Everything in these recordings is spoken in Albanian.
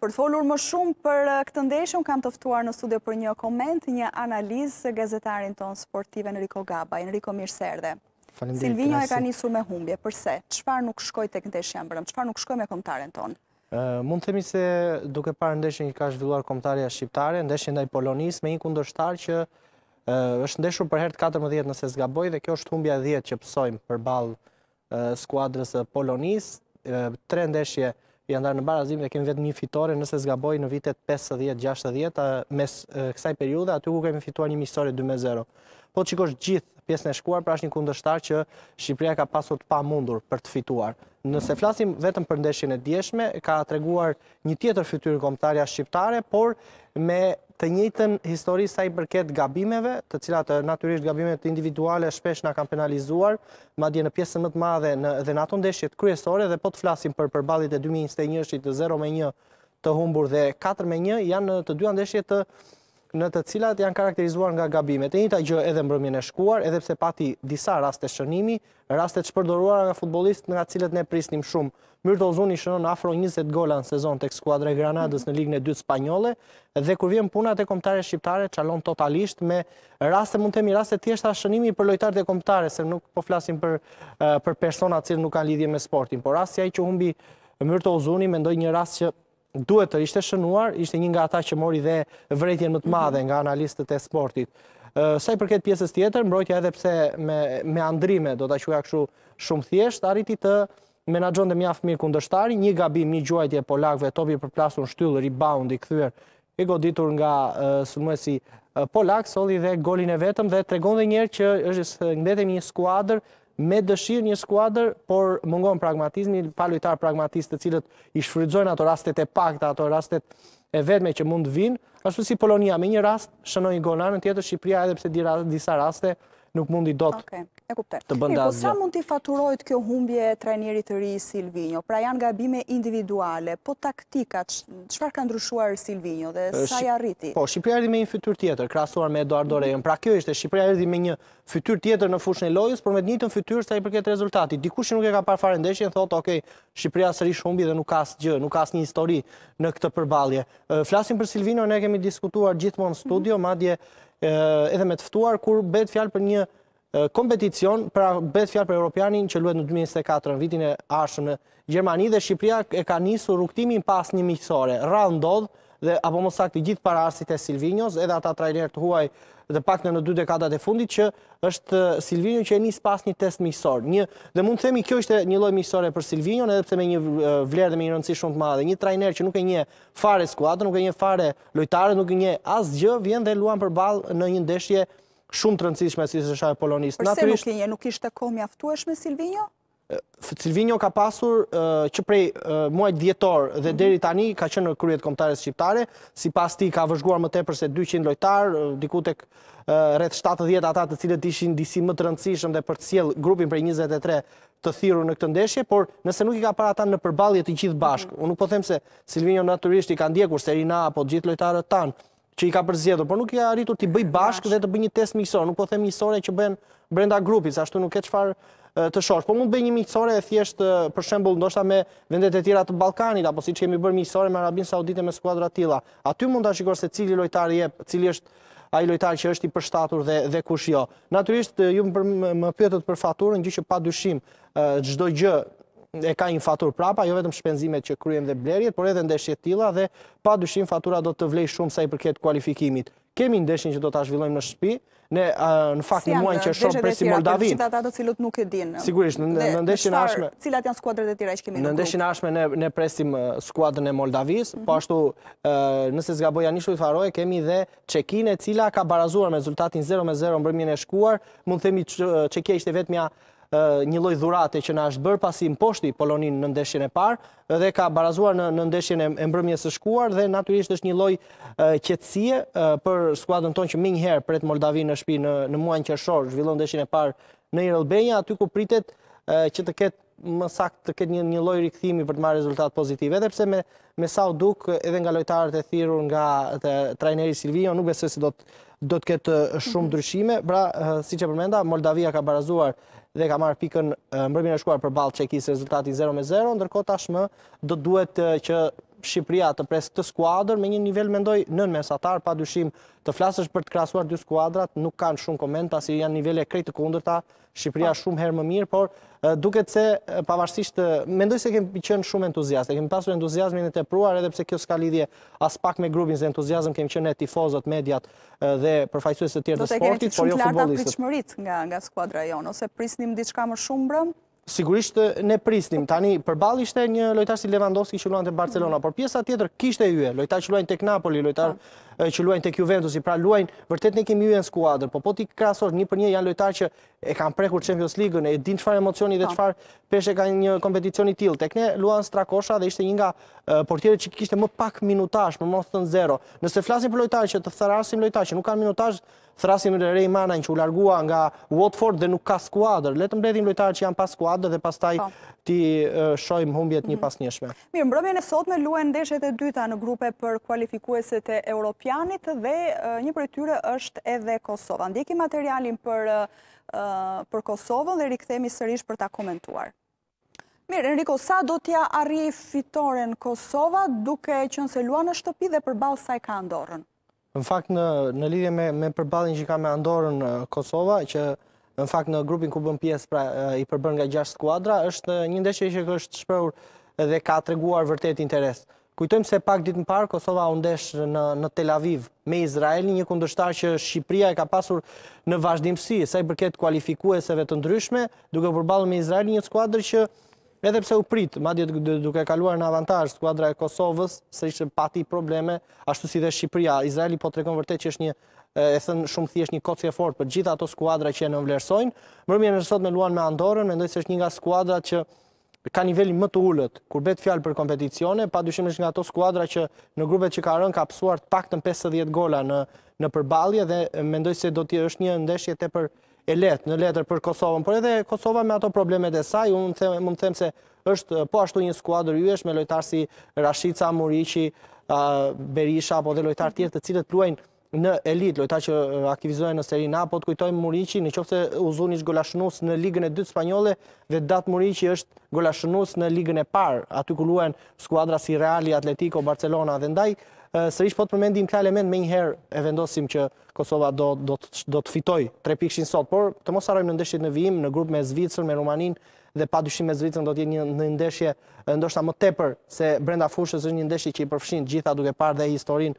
Për të folur më shumë për eh, këtë ndeshëm, kam tëftuar në studio për një koment, një analizë së gazetarin tonë sportive Nëriko Gaba, Nëriko Mirserde. Silvino e ka njësur me humbje, përse? Qëfar nuk shkoj të këndeshë jam bërëm? Qëfar nuk shkoj me komptaren tonë? Eh, mund themi se duke parë ndeshën i ka shvilluar komptarja shqiptare, ndeshën dhe i polonis me një kundërshtar që eh, është ndeshën për hertë 14 nëse zgaboj dhe kjo është humbja 10 që pësojmë për balë skuadrës polonis. Tre ndeshje janë darë në barazim dhe kemi vetë një fitore nëse zgaboj në vitet 50-60, mes kësaj periude aty ku kemi fituar një misore 2-0. Po të qikosh gjithë pjesën e shkuar, pra është një kundështar që Shqipëria ka pasur të pa mundur për të fituar. Nëse flasim vetëm për ndeshjën e djeshme, ka atreguar një tjetër fytyrë në komptarja Shqiptare, por me të njëtën histori sa i përket gabimeve, të cilat naturisht gabimeve të individuale shpesh nga kam penalizuar, ma dje në pjesën më të madhe dhe në ato ndeshjet kryesore, dhe po të flasim për përbalit e 2021 të 0-1 të humbur dhe 4-1, janë të dy ndeshjet të në të cilat janë karakterizuar nga gabimet. E një gjë edhe mbrëmjën e shkuar, edhe pse pati disa raste shënimi, raste që nga futbolist nga cilat ne prisnim shumë. Myrto Zuni shënon afro 20 gola në sezon të ekskuadre e Granadës në ligën e 2 Spanjole, dhe kur vjen punat e komptare shqiptare, qalon totalisht me raste, mund temi raste tjeshtë a shënimi për lojtarët e komptare, se nuk po flasim për eh, personat cilë nuk kanë lidhje me sportin. Por raste që humbi Myrto Zuni, mendoj një rast që duhet të ishte shënuar, ishte një nga ata që mori dhe vretjen më të madhe mhm. nga analistët e sportit. Sa i përket pjesës tjetër, mbrojtja edhe pse me andrime, do të që ka këshu shumë thjesht, arriti të menagjon dhe mjaftë mirë kundështari, një gabim, një gjuajtje polakve, topi përplasun shtyllë, rebound, i këthyër, e goditur nga sëmësi polak, soli dhe golin e vetëm dhe tregon dhe njerë që është ngdete një skuadrë me dëshirë një skuadër, por mungon pragmatizmi, pa lojtar pragmatistë të cilët i shfrytëzojnë ato rastet e pakta, ato rastet e vetme që mund të vinë, ashtu si Polonia me një rast shënoi gol anën tjetër Shqipëria edhe pse disa raste nuk mundi do të e kuptoj. Të bënda Po sa mund të faturojt kjo humbje e trajnerit të ri Silvinjo? Pra janë gabime individuale, po taktikat, çfarë ka ndryshuar Silvinjo dhe sa i arriti? Po Shqipëria erdhi me një fytyrë tjetër krahasuar me Eduardo mhm. Rejën. Pra kjo ishte Shqipëria erdhi me një fytyrë tjetër në fushën e lojës, por me të fytur fytyrë sa i përket rezultatit. Dikush nuk e ka parë fare ndeshjen, thotë, "Ok, Shqipëria sërish humbi dhe nuk ka asgjë, nuk ka asnjë histori në këtë përballje." Flasim për Silvinho, ne kemi diskutuar gjithmonë në studio, mhm. madje edhe me të ftuar kur bëhet fjalë për një kompeticion pra bet për europianin që luhet në 2024 në vitin e ardhshëm në Gjermani dhe Shqipëria e ka nisur rukëtimin pas një miqësore. Ra ndodh dhe apo më saktë të gjithë arsit e Silvinjos edhe ata trajnerë të huaj dhe pak në, në dy dekadat e fundit që është Silvinio që e nis pas një test miqësor. Një dhe mund të themi kjo ishte një loj miqësore për Silvinion, edhe pse me një vlerë dhe me një rëndësi shumë të madhe. Një trajner që nuk e njeh fare skuadrën, nuk e njeh fare lojtarët, nuk e njeh asgjë, vjen dhe luan përball në një ndeshje shumë të rëndësishme si se e Polonis. Përse nuk nuk ishte kohë mjaftueshme Silvinjo? Silvinjo ka pasur që prej muajt djetor dhe mhm. deri tani ka qënë në kryet së shqiptare, si pas ti ka vëzhguar më te përse 200 lojtar, dikutek rreth 70 atat të cilët ishin disi më të rëndësishëm dhe për cilë grupin për 23 të thiru në këtë ndeshje, por nëse nuk i ka para ta në përbalje të gjithë bashkë, mhm. unë nuk po them se Silvinjo naturisht i ka ndjekur serina apo gjithë lojtarët tanë, që i ka përzjedur, por nuk i arritur t'i bëj bashkë dhe të bëj një test miqësor. Nuk po them miqësore që bëjnë brenda grupit, ashtu nuk e çfarë të shosh, por mund të bëj një miqësore e thjesht për shembull ndoshta me vendet e tjera të Ballkanit apo siç kemi bërë miqësore me Arabin e me skuadra të tilla. Aty mund ta shikosh se cili lojtar jep, cili është ai lojtari që është i përshtatur dhe dhe kush jo. Natyrisht ju më, më pyetët për faturën, gjë që padyshim çdo gjë e ka një fatur prapa, jo vetëm shpenzimet që kryen dhe blerjet, por edhe ndeshjet tila dhe pa dyshim fatura do të vlej shumë sa i përket kualifikimit. Kemi ndeshjen që do të ashtë në shpi, ne në fakt në muajnë që shumë presi Moldavin. Sigurisht, në ndeshjen ashme... Cilat janë skuadrët e tira ishë kemi në grupë? Në ndeshjen ashme ne presim skuadrën e Moldavis, mhm. po ashtu nëse zga boja nishu i faroj, kemi dhe qekine cila ka barazuar me rezultatin 0-0 në brëmjën e shkuar, mund themi qekje ishte vetëmja një loj dhurate që në është bërë pasim poshti Polonin në ndeshjen e parë dhe ka barazuar në ndeshjen e mbrëmjes e shkuar dhe naturisht është një loj qëtësie për skuadën tonë që minjë herë për e të Moldavi në shpi në muajnë qërshorë zhvillon ndeshjen e parë në Irelbenja aty ku pritet që të ketë më sakt të këtë një një loj rikëthimi për të marrë rezultat pozitiv. Edhe pse me sa u duk edhe nga lojtarët e thirur nga trajneri Silvio, nuk besë si do të këtë shumë mhm. dryshime. Pra, si që përmenda, Moldavia ka barazuar dhe ka marë pikën mbërbjën e shkuar për balë që e kisë rezultati 0-0, ndërkot tashmë do duhet që Shqipëria të presë të skuadrë, me një nivel mendoj nën mesatar, mesatarë, pa dushim të flasësh për të krasuar dy skuadrat, nuk kanë shumë komenta, si janë nivele e krejtë kundër ta, Shqipria po. shumë herë më mirë, por duket se pavarësisht, mendoj se kemi qenë shumë entuziasme, kemi pasur entuziasme e të pruar, edhe pse kjo s'ka lidhje as pak me grubin zë entuziasme, kemë qënë e tifozot, mediat dhe përfajsuës të tjerë të sportit, por jo futbolistët. Do të kemë qënë qënë qënë qënë qënë qënë qënë qënë qënë qënë qënë qënë qënë qënë Sigurisht ne prisnim, tani përbali ishte një lojtar si Lewandowski që luajnë të Barcelona, por pjesa tjetër kishte ju e, lojtar që luajnë të Knapoli, lojtar që luajnë të Juventus, i pra luajnë, vërtet ne kemi ju e në skuadrë, po po ti krasor një për një janë lojtar që e kanë prekur Champions League-ën, e din qëfar emocioni dhe qëfar po. peshe ka një kompeticioni tjilë, tek ne luajnë Strakosha dhe ishte një nga portjere që kishte më pak minutash, më më thënë zero. Nëse flasim për lojtar që të thërarsim lojtar që nuk kanë minutash, thrasim e rej manajnë që u largua nga Watford dhe nuk ka skuadrë. Letë mbledhim lojtarë që janë pas skuadrë dhe pas taj po. ti shojmë humbjet një mhm. pas njëshme. Mirë, mbrëmjën e sot me luen deshjet e dyta në grupe për kualifikueset e Europianit dhe një për tyre është edhe Kosovë. Andiki materialin për Kosovë dhe rikëthemi sërish për ta komentuar. Mirë, Enriko, sa do t'ja arri fitore në Kosova duke që nëse lua në shtëpi dhe për balë sa i ka ndorën? Në fakt në, lidhje me, me përbalin që ka me Andorën Kosova, që në fakt në grupin ku bën pjesë pra, i përbën nga 6 skuadra, është një ndeshje që është shpërur dhe ka të reguar vërtet interes. Kujtojmë se pak ditë në parë, Kosova u ndesh në, në Tel Aviv me Izrael, një kundështar që Shqipëria e ka pasur në vazhdimësi, sa i përket kualifikueseve të ndryshme, duke përbalë me Izrael një skuadrë që edhe pse u prit, madje duke kaluar në avantazh skuadra e Kosovës, se ishte pati probleme, ashtu si dhe Shqipëria, Izraeli po tregon vërtet që është një e thënë shumë thjesht një kocë e fortë për gjitha ato skuadra që e nënvlerësojnë. Mërmjen e sot me luan me Andorën, mendoj se është një nga skuadrat që ka nivelin më të ullët, kur betë fjalë për kompeticione, pa dyshim është nga ato skuadra që në grupet që ka rënë ka pësuar të pak të në 50 gola në, në përbalje dhe mendoj se do t'i është një ndeshje të për e letë në letër për Kosovën, por edhe Kosova me ato problemet e saj, unë më themë se është po ashtu një skuadrë jyesh me lojtarë si Rashica, Murici, Berisha, apo dhe lojtarë tjertë të cilët luajnë në elit, lojta që aktivizohen në Serie A, po të kujtojmë Murici, në qofte ishtë golashënus në Ligën e dytë Spanjole, dhe datë Murici është golashënus në Ligën e parë, aty ku luen skuadra si Reali, Atletico, Barcelona dhe ndaj, sërish po të përmendim të element me njëherë e vendosim që Kosova do të fitoj tre pikshin sot, por të mos arrojmë në ndeshjet në vijim, në grup me Zvicër, me Rumanin, dhe pa dyshim me Zvicën do t'jetë një ndeshje ndoshta më tepër se brenda fushës është një ndeshje që i përfshin gjitha duke par dhe historin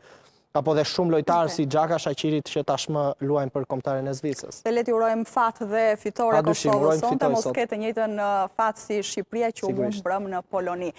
apo dhe shumë lojtarë si Gjaka Shakirit që tashmë luajnë për komptare në Zvicës. Te leti urojmë fatë dhe fitore Kosovës, onë të mos ketë njëtën uh, fatë si Shqipria që u mundë brëmë në Poloni.